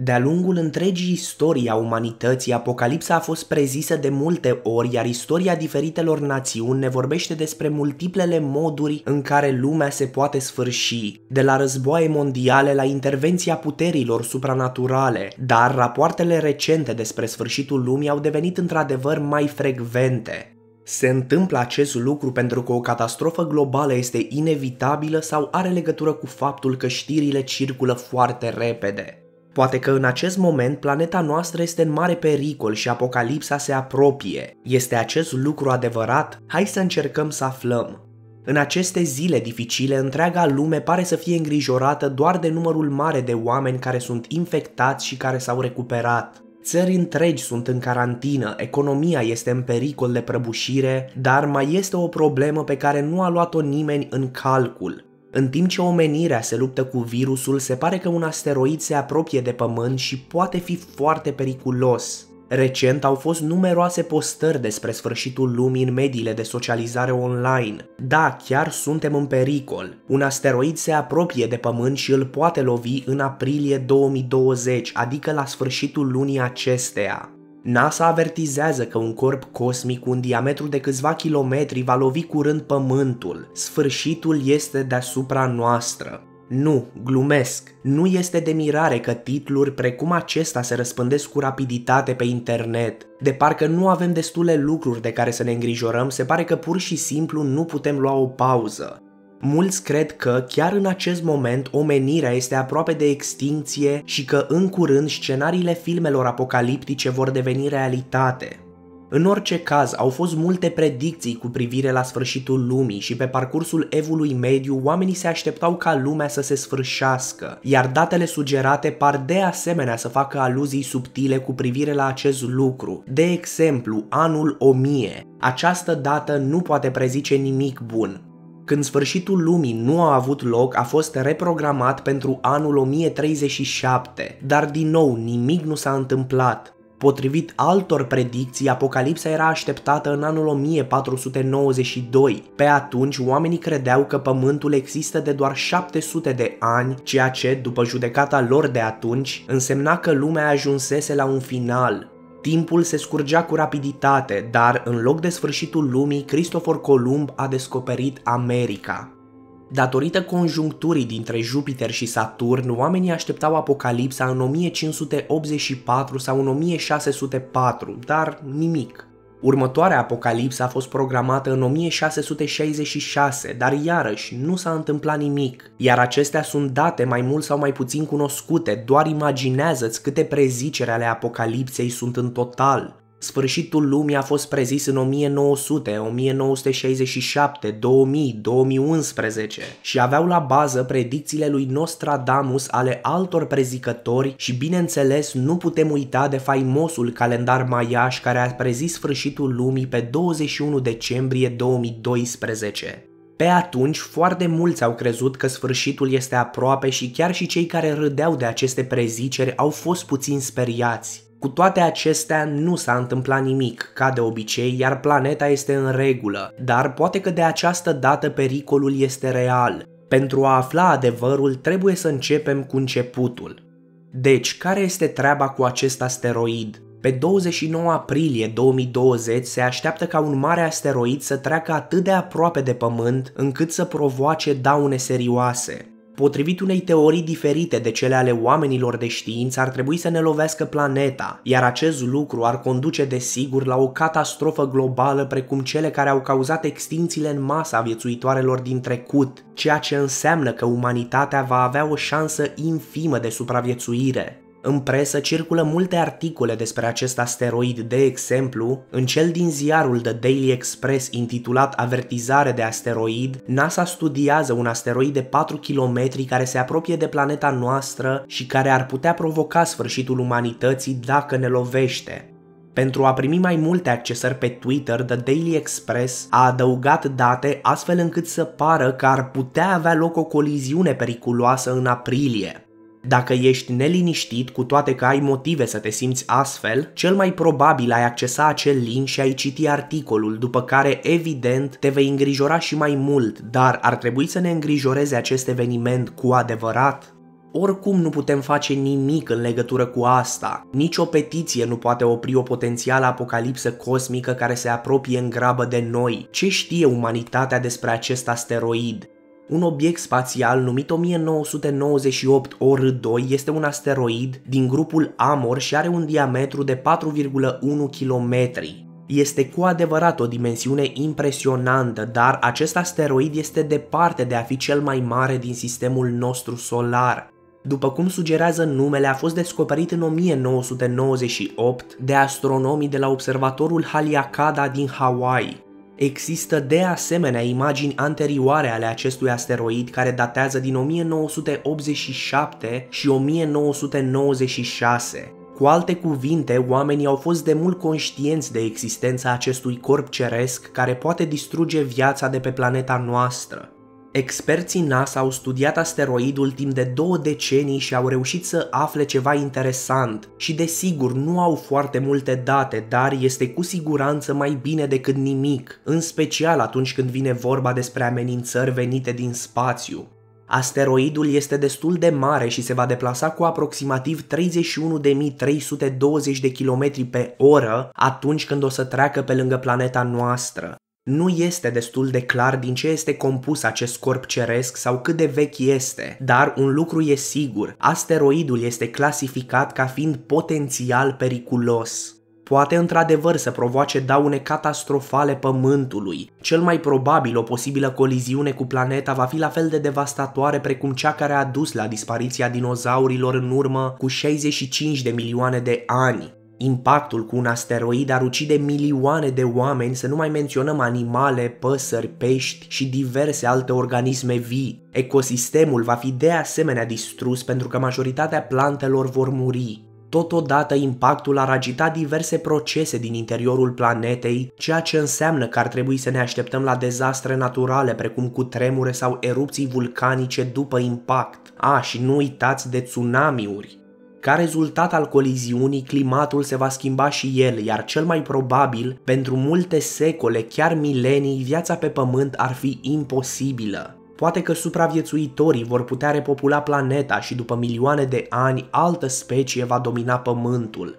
De-a lungul întregii istorii a umanității, apocalipsa a fost prezisă de multe ori, iar istoria diferitelor națiuni ne vorbește despre multiplele moduri în care lumea se poate sfârși, de la războaie mondiale la intervenția puterilor supranaturale, dar rapoartele recente despre sfârșitul lumii au devenit într-adevăr mai frecvente. Se întâmplă acest lucru pentru că o catastrofă globală este inevitabilă sau are legătură cu faptul că știrile circulă foarte repede. Poate că în acest moment planeta noastră este în mare pericol și apocalipsa se apropie. Este acest lucru adevărat? Hai să încercăm să aflăm. În aceste zile dificile, întreaga lume pare să fie îngrijorată doar de numărul mare de oameni care sunt infectați și care s-au recuperat. Țări întregi sunt în carantină, economia este în pericol de prăbușire, dar mai este o problemă pe care nu a luat-o nimeni în calcul. În timp ce omenirea se luptă cu virusul, se pare că un asteroid se apropie de Pământ și poate fi foarte periculos. Recent au fost numeroase postări despre sfârșitul lumii în mediile de socializare online. Da, chiar suntem în pericol. Un asteroid se apropie de Pământ și îl poate lovi în aprilie 2020, adică la sfârșitul lunii acesteia. NASA avertizează că un corp cosmic cu un diametru de câțiva kilometri va lovi curând Pământul. Sfârșitul este deasupra noastră. Nu, glumesc. Nu este de mirare că titluri precum acesta se răspândesc cu rapiditate pe internet. De parcă nu avem destule lucruri de care să ne îngrijorăm, se pare că pur și simplu nu putem lua o pauză. Mulți cred că chiar în acest moment omenirea este aproape de extinție și că în curând scenariile filmelor apocaliptice vor deveni realitate. În orice caz, au fost multe predicții cu privire la sfârșitul lumii și pe parcursul evului mediu oamenii se așteptau ca lumea să se sfârșească, iar datele sugerate par de asemenea să facă aluzii subtile cu privire la acest lucru. De exemplu, anul 1000. Această dată nu poate prezice nimic bun, când sfârșitul lumii nu a avut loc, a fost reprogramat pentru anul 1037, dar din nou nimic nu s-a întâmplat. Potrivit altor predicții, apocalipsa era așteptată în anul 1492. Pe atunci, oamenii credeau că pământul există de doar 700 de ani, ceea ce, după judecata lor de atunci, însemna că lumea ajunsese la un final. Timpul se scurgea cu rapiditate, dar în loc de sfârșitul lumii, Cristofor Columb a descoperit America. Datorită conjuncturii dintre Jupiter și Saturn, oamenii așteptau apocalipsa în 1584 sau în 1604, dar nimic. Următoarea apocalipsă a fost programată în 1666, dar iarăși nu s-a întâmplat nimic, iar acestea sunt date mai mult sau mai puțin cunoscute, doar imaginează-ți câte prezicere ale apocalipsei sunt în total. Sfârșitul lumii a fost prezis în 1900, 1967, 2000, 2011 și aveau la bază predicțiile lui Nostradamus ale altor prezicători și bineînțeles nu putem uita de faimosul calendar maiaș care a prezis sfârșitul lumii pe 21 decembrie 2012. Pe atunci, foarte mulți au crezut că sfârșitul este aproape și chiar și cei care râdeau de aceste preziceri au fost puțin speriați. Cu toate acestea, nu s-a întâmplat nimic, ca de obicei, iar planeta este în regulă, dar poate că de această dată pericolul este real. Pentru a afla adevărul, trebuie să începem cu începutul. Deci, care este treaba cu acest asteroid? Pe 29 aprilie 2020 se așteaptă ca un mare asteroid să treacă atât de aproape de Pământ încât să provoace daune serioase. Potrivit unei teorii diferite de cele ale oamenilor de știință, ar trebui să ne lovească planeta, iar acest lucru ar conduce desigur la o catastrofă globală precum cele care au cauzat extințiile în masă a viețuitoarelor din trecut, ceea ce înseamnă că umanitatea va avea o șansă infimă de supraviețuire. În presă circulă multe articole despre acest asteroid, de exemplu, în cel din ziarul The Daily Express intitulat Avertizare de asteroid, NASA studiază un asteroid de 4 km care se apropie de planeta noastră și care ar putea provoca sfârșitul umanității dacă ne lovește. Pentru a primi mai multe accesări pe Twitter, The Daily Express a adăugat date astfel încât să pară că ar putea avea loc o coliziune periculoasă în aprilie. Dacă ești neliniștit, cu toate că ai motive să te simți astfel, cel mai probabil ai accesa acel link și ai citi articolul, după care, evident, te vei îngrijora și mai mult, dar ar trebui să ne îngrijoreze acest eveniment cu adevărat? Oricum nu putem face nimic în legătură cu asta. Nici o petiție nu poate opri o potențială apocalipsă cosmică care se apropie în grabă de noi. Ce știe umanitatea despre acest asteroid? Un obiect spațial numit 1998 OR2 este un asteroid din grupul Amor și are un diametru de 4,1 km. Este cu adevărat o dimensiune impresionantă, dar acest asteroid este departe de a fi cel mai mare din sistemul nostru solar. După cum sugerează numele, a fost descoperit în 1998 de astronomii de la observatorul Haleakala din Hawaii. Există de asemenea imagini anterioare ale acestui asteroid care datează din 1987 și 1996. Cu alte cuvinte, oamenii au fost de mult conștienți de existența acestui corp ceresc care poate distruge viața de pe planeta noastră. Experții NASA au studiat asteroidul timp de două decenii și au reușit să afle ceva interesant și desigur nu au foarte multe date, dar este cu siguranță mai bine decât nimic, în special atunci când vine vorba despre amenințări venite din spațiu. Asteroidul este destul de mare și se va deplasa cu aproximativ 31.320 de km pe oră atunci când o să treacă pe lângă planeta noastră. Nu este destul de clar din ce este compus acest corp ceresc sau cât de vechi este, dar un lucru e sigur, asteroidul este clasificat ca fiind potențial periculos poate într-adevăr să provoace daune catastrofale Pământului. Cel mai probabil o posibilă coliziune cu planeta va fi la fel de devastatoare precum cea care a dus la dispariția dinozaurilor în urmă cu 65 de milioane de ani. Impactul cu un asteroid ar ucide milioane de oameni, să nu mai menționăm animale, păsări, pești și diverse alte organisme vii. Ecosistemul va fi de asemenea distrus pentru că majoritatea plantelor vor muri. Totodată, impactul ar agita diverse procese din interiorul planetei, ceea ce înseamnă că ar trebui să ne așteptăm la dezastre naturale precum cu tremure sau erupții vulcanice după impact. A, și nu uitați de tsunamiuri. Ca rezultat al coliziunii, climatul se va schimba și el, iar cel mai probabil, pentru multe secole, chiar milenii, viața pe Pământ ar fi imposibilă. Poate că supraviețuitorii vor putea repopula planeta și după milioane de ani, altă specie va domina Pământul.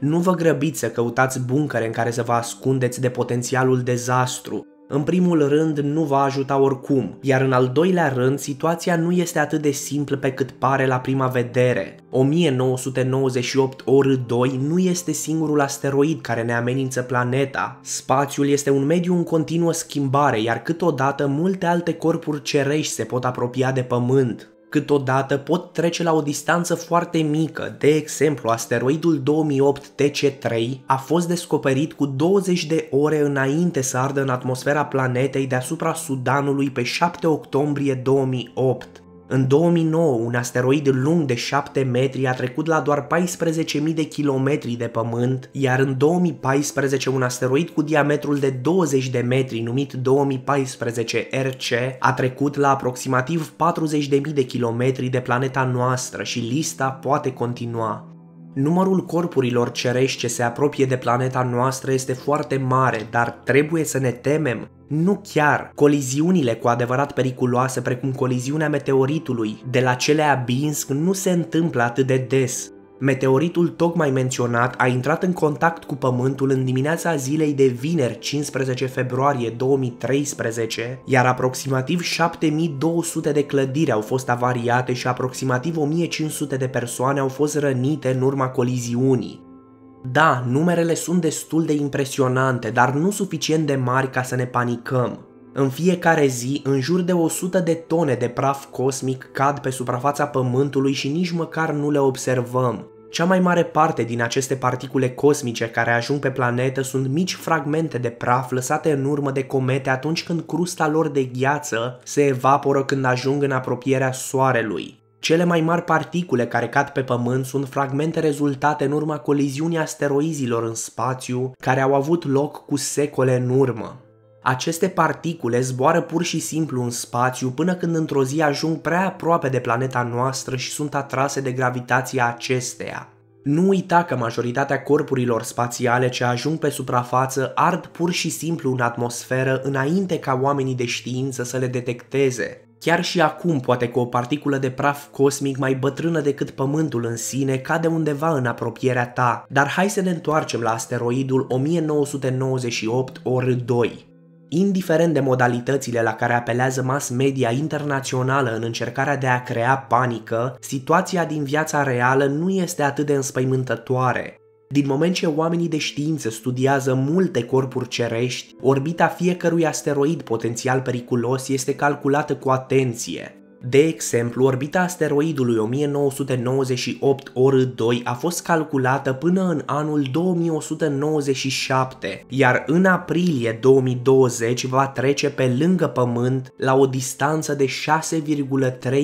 Nu vă grăbiți să căutați buncăre în care să vă ascundeți de potențialul dezastru, în primul rând, nu va ajuta oricum, iar în al doilea rând, situația nu este atât de simplă pe cât pare la prima vedere. 1998 or 2 nu este singurul asteroid care ne amenință planeta. Spațiul este un mediu în continuă schimbare, iar câteodată multe alte corpuri cerești se pot apropia de Pământ. Câteodată pot trece la o distanță foarte mică, de exemplu asteroidul 2008 TC3 a fost descoperit cu 20 de ore înainte să ardă în atmosfera planetei deasupra Sudanului pe 7 octombrie 2008. În 2009, un asteroid lung de 7 metri a trecut la doar 14.000 de kilometri de pământ, iar în 2014 un asteroid cu diametrul de 20 de metri, numit 2014 RC, a trecut la aproximativ 40.000 de kilometri de planeta noastră și lista poate continua. Numărul corpurilor cerești ce se apropie de planeta noastră este foarte mare, dar trebuie să ne temem nu chiar coliziunile cu adevărat periculoase, precum coliziunea meteoritului de la cele abinsc, nu se întâmplă atât de des. Meteoritul tocmai menționat a intrat în contact cu Pământul în dimineața zilei de vineri 15 februarie 2013, iar aproximativ 7200 de clădiri au fost avariate și aproximativ 1500 de persoane au fost rănite în urma coliziunii. Da, numerele sunt destul de impresionante, dar nu suficient de mari ca să ne panicăm. În fiecare zi, în jur de 100 de tone de praf cosmic cad pe suprafața Pământului și nici măcar nu le observăm. Cea mai mare parte din aceste particule cosmice care ajung pe planetă sunt mici fragmente de praf lăsate în urmă de comete atunci când crusta lor de gheață se evaporă când ajung în apropierea Soarelui. Cele mai mari particule care cad pe Pământ sunt fragmente rezultate în urma coliziunii asteroizilor în spațiu, care au avut loc cu secole în urmă. Aceste particule zboară pur și simplu în spațiu până când într-o zi ajung prea aproape de planeta noastră și sunt atrase de gravitația acesteia. Nu uita că majoritatea corpurilor spațiale ce ajung pe suprafață ard pur și simplu în atmosferă înainte ca oamenii de știință să le detecteze. Chiar și acum, poate că o particulă de praf cosmic mai bătrână decât Pământul în sine cade undeva în apropierea ta, dar hai să ne întoarcem la asteroidul 1998 OR2 indiferent de modalitățile la care apelează mass media internațională în încercarea de a crea panică, situația din viața reală nu este atât de înspăimântătoare. Din moment ce oamenii de știință studiază multe corpuri cerești, orbita fiecărui asteroid potențial periculos este calculată cu atenție, de exemplu, orbita asteroidului 1998 OR2 a fost calculată până în anul 2197, iar în aprilie 2020 va trece pe lângă Pământ la o distanță de 6,3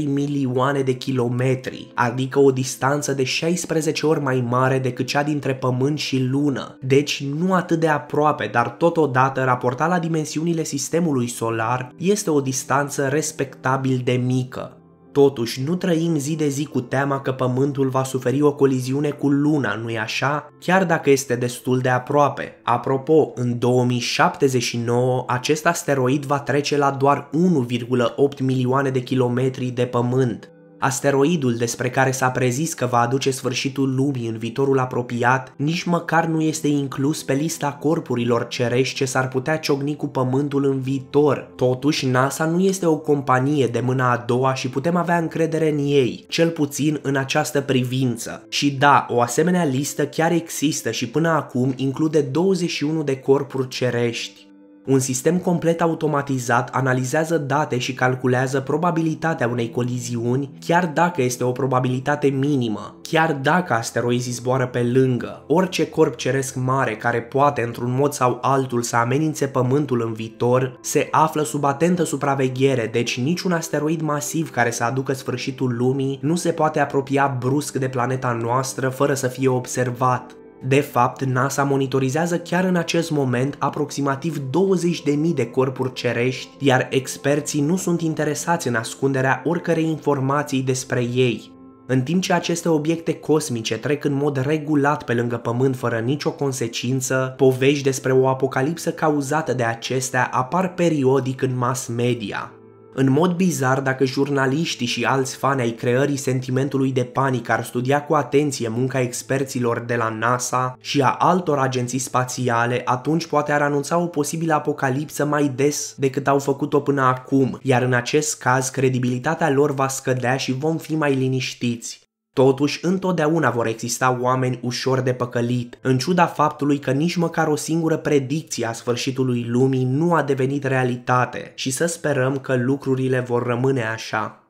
milioane de kilometri, adică o distanță de 16 ori mai mare decât cea dintre Pământ și Lună, deci nu atât de aproape, dar totodată raportat la dimensiunile sistemului solar, este o distanță respectabil de mică mică. Totuși, nu trăim zi de zi cu teama că Pământul va suferi o coliziune cu Luna, nu-i așa? Chiar dacă este destul de aproape. Apropo, în 2079, acest asteroid va trece la doar 1,8 milioane de kilometri de Pământ. Asteroidul despre care s-a prezis că va aduce sfârșitul lumii în viitorul apropiat, nici măcar nu este inclus pe lista corpurilor cerești ce s-ar putea ciocni cu Pământul în viitor. Totuși, NASA nu este o companie de mâna a doua și putem avea încredere în ei, cel puțin în această privință. Și da, o asemenea listă chiar există și până acum include 21 de corpuri cerești. Un sistem complet automatizat analizează date și calculează probabilitatea unei coliziuni, chiar dacă este o probabilitate minimă, chiar dacă asteroizii zboară pe lângă. Orice corp ceresc mare care poate într-un mod sau altul să amenințe Pământul în viitor se află sub atentă supraveghere, deci niciun asteroid masiv care să aducă sfârșitul lumii nu se poate apropia brusc de planeta noastră fără să fie observat. De fapt, NASA monitorizează chiar în acest moment aproximativ 20.000 de corpuri cerești, iar experții nu sunt interesați în ascunderea oricărei informații despre ei. În timp ce aceste obiecte cosmice trec în mod regulat pe lângă Pământ fără nicio consecință, povești despre o apocalipsă cauzată de acestea apar periodic în mass media. În mod bizar, dacă jurnaliștii și alți fani ai creării sentimentului de panică ar studia cu atenție munca experților de la NASA și a altor agenții spațiale, atunci poate ar anunța o posibilă apocalipsă mai des decât au făcut-o până acum, iar în acest caz credibilitatea lor va scădea și vom fi mai liniștiți. Totuși, întotdeauna vor exista oameni ușor de păcălit, în ciuda faptului că nici măcar o singură predicție a sfârșitului lumii nu a devenit realitate și să sperăm că lucrurile vor rămâne așa.